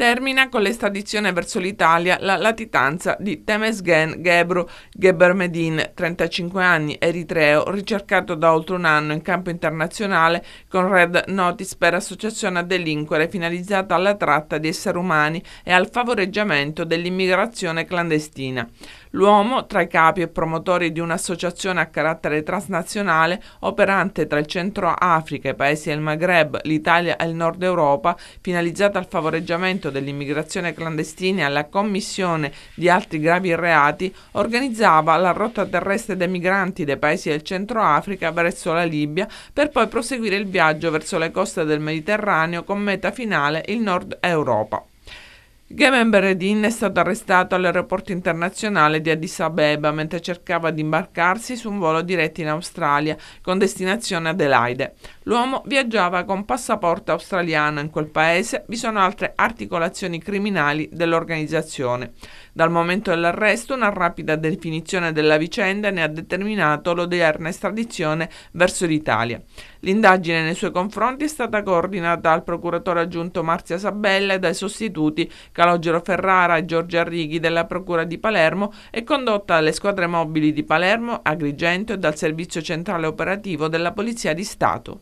termina con l'estradizione verso l'Italia la latitanza di Temesgen Gebru Gebermedin, 35 anni, eritreo, ricercato da oltre un anno in campo internazionale con red notice per associazione a delinquere finalizzata alla tratta di esseri umani e al favoreggiamento dell'immigrazione clandestina. L'uomo, tra i capi e promotori di un'associazione a carattere transnazionale operante tra il Centro Africa, i paesi del Maghreb, l'Italia e il Nord Europa, finalizzata al favoreggiamento combattimento dell'immigrazione clandestina alla commissione di altri gravi reati, organizzava la rotta terrestre dei migranti dei paesi del Centro Africa verso la Libia per poi proseguire il viaggio verso le coste del Mediterraneo con meta finale il Nord Europa. Ghemen Beredin è stato arrestato all'aeroporto internazionale di Addis Abeba mentre cercava di imbarcarsi su un volo diretto in Australia con destinazione Adelaide. L'uomo viaggiava con passaporto australiano in quel paese, vi sono altre articolazioni criminali dell'organizzazione. Dal momento dell'arresto una rapida definizione della vicenda ne ha determinato l'odierna estradizione verso l'Italia. L'indagine nei suoi confronti è stata coordinata dal procuratore aggiunto Marzia Sabella e dai sostituti Calogero Ferrara e Giorgio Arrighi della Procura di Palermo e condotta dalle squadre mobili di Palermo, Agrigento e dal Servizio Centrale Operativo della Polizia di Stato.